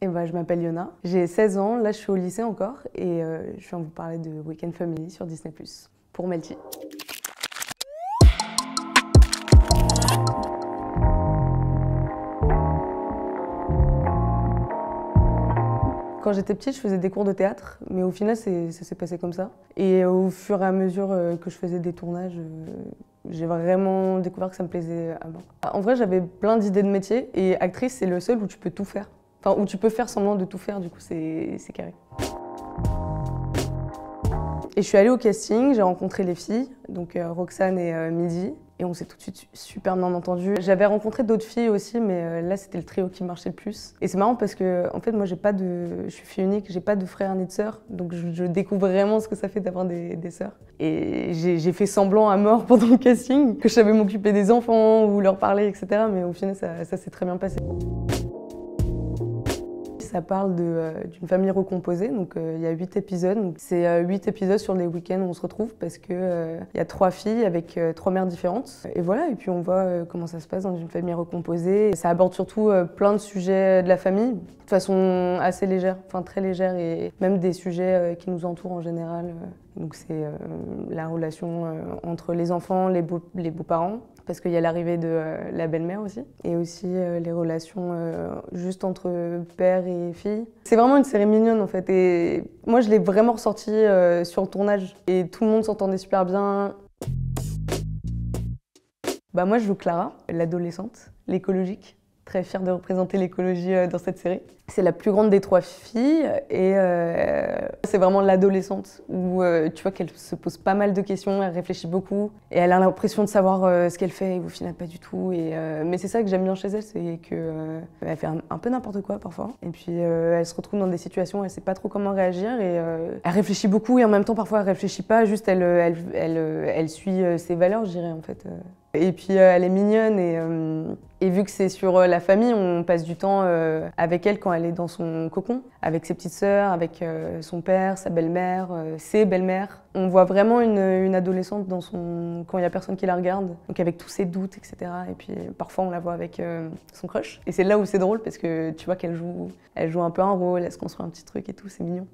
Eh ben, je m'appelle Yona, j'ai 16 ans, là je suis au lycée encore et euh, je viens vous parler de Weekend Family sur Disney ⁇ pour Melty. Quand j'étais petite, je faisais des cours de théâtre, mais au final, ça s'est passé comme ça. Et au fur et à mesure euh, que je faisais des tournages, euh, j'ai vraiment découvert que ça me plaisait à En vrai, j'avais plein d'idées de métier et actrice, c'est le seul où tu peux tout faire. Enfin, où tu peux faire semblant de tout faire, du coup, c'est carré. Et je suis allée au casting, j'ai rencontré les filles, donc euh, Roxane et euh, Midi, et on s'est tout de suite super bien entendu. J'avais rencontré d'autres filles aussi, mais euh, là c'était le trio qui marchait le plus. Et c'est marrant parce que en fait moi j'ai pas de, je suis fille unique, j'ai pas de frère ni de sœur, donc je, découvre vraiment ce que ça fait d'avoir des, sœurs. Et j'ai fait semblant à mort pendant le casting que je savais m'occuper des enfants ou leur parler, etc. Mais au final ça s'est très bien passé. Ça parle euh, d'une famille recomposée, donc euh, il y a huit épisodes. C'est euh, huit épisodes sur les week-ends où on se retrouve parce que il y a trois filles avec trois mères différentes. Et voilà, et puis on voit comment ça se passe dans une famille recomposée. Et ça aborde surtout plein de sujets de la famille, de façon assez légère, enfin très légère, et même des sujets qui nous entourent en général. Donc c'est euh, la relation euh, entre les enfants, les, beaux, parents parce qu'il y a l'arrivée de euh, la belle-mère aussi, et aussi les relations juste entre père et fille. C'est vraiment une série mignonne en fait, et moi je l'ai vraiment ressortie sur le tournage, et tout le monde s'entendait super bien. Bah moi je joue Clara, l'adolescente, l'écologique très fière de représenter l'écologie euh, dans cette série. C'est la plus grande des trois filles et euh, c'est vraiment l'adolescente où euh, tu vois qu'elle se pose pas mal de questions, elle réfléchit beaucoup et elle a l'impression de savoir ce qu'elle fait et au final pas du tout. Et, mais c'est ça que j'aime bien chez elle, c'est qu'elle fait un, peu n'importe quoi parfois et puis elle se retrouve dans des situations où elle sait pas trop comment réagir et elle réfléchit beaucoup et en même temps parfois elle réfléchit pas, juste elle, elle, elle suit ses valeurs je dirais en fait. Et puis euh, elle est mignonne euh, et, vu que c'est sur euh, la famille, on passe du temps avec elle quand elle est dans son cocon, avec ses petites sœurs, avec son père, sa belle-mère, ses belles-mères. On voit vraiment une, adolescente quand il n'y a personne qui la regarde, donc avec tous ses doutes, etc. Et puis parfois on la voit avec son crush. Et c'est là où c'est drôle parce que tu vois qu'elle joue, elle joue un peu un rôle, elle se construit un petit truc et tout, c'est mignon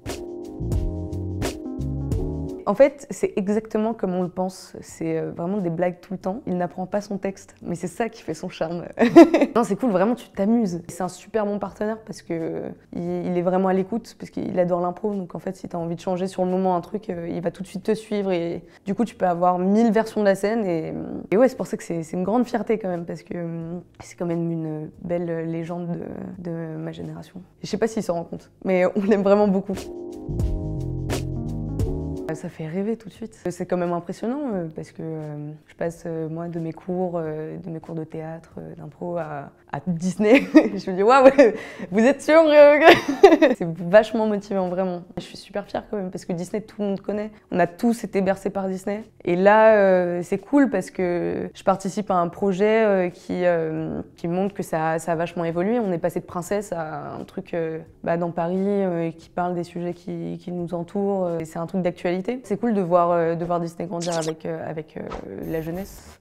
en fait, c'est exactement comme on le pense. C'est euh, vraiment des blagues tout le temps. Il n'apprend pas son texte, mais c'est ça qui fait son charme. non, c'est cool, vraiment, tu t'amuses. C'est un super bon partenaire parce que euh, il est vraiment à l'écoute, parce qu'il adore l'impro. Donc en fait, si tu as envie de changer sur le moment un truc, euh, il va tout de suite te suivre. Et du coup, tu peux avoir mille versions de la scène. Et, ouais, c'est pour ça que c'est une grande fierté quand même, parce que c'est quand même une belle légende de, ma génération. Je sais pas s'il s'en rend compte, mais on l'aime vraiment beaucoup. Euh, ça fait rêver tout de suite. C'est quand même impressionnant euh, parce que euh, je passe moi de mes cours, de mes cours de théâtre, d'impro à, Disney. je me dis waouh, vous êtes sûr C'est vachement motivant vraiment. Je suis super fière quand même parce que Disney tout le monde connaît. On a tous été bercés par Disney et là c'est cool parce que je participe à un projet qui qui montre que ça, a vachement évolué. On est passé de princesse à un truc bah, dans Paris qui parle des sujets qui, qui nous entourent. C'est un truc d'actualité c'est cool de voir, euh, de Disney grandir avec euh, euh, la jeunesse.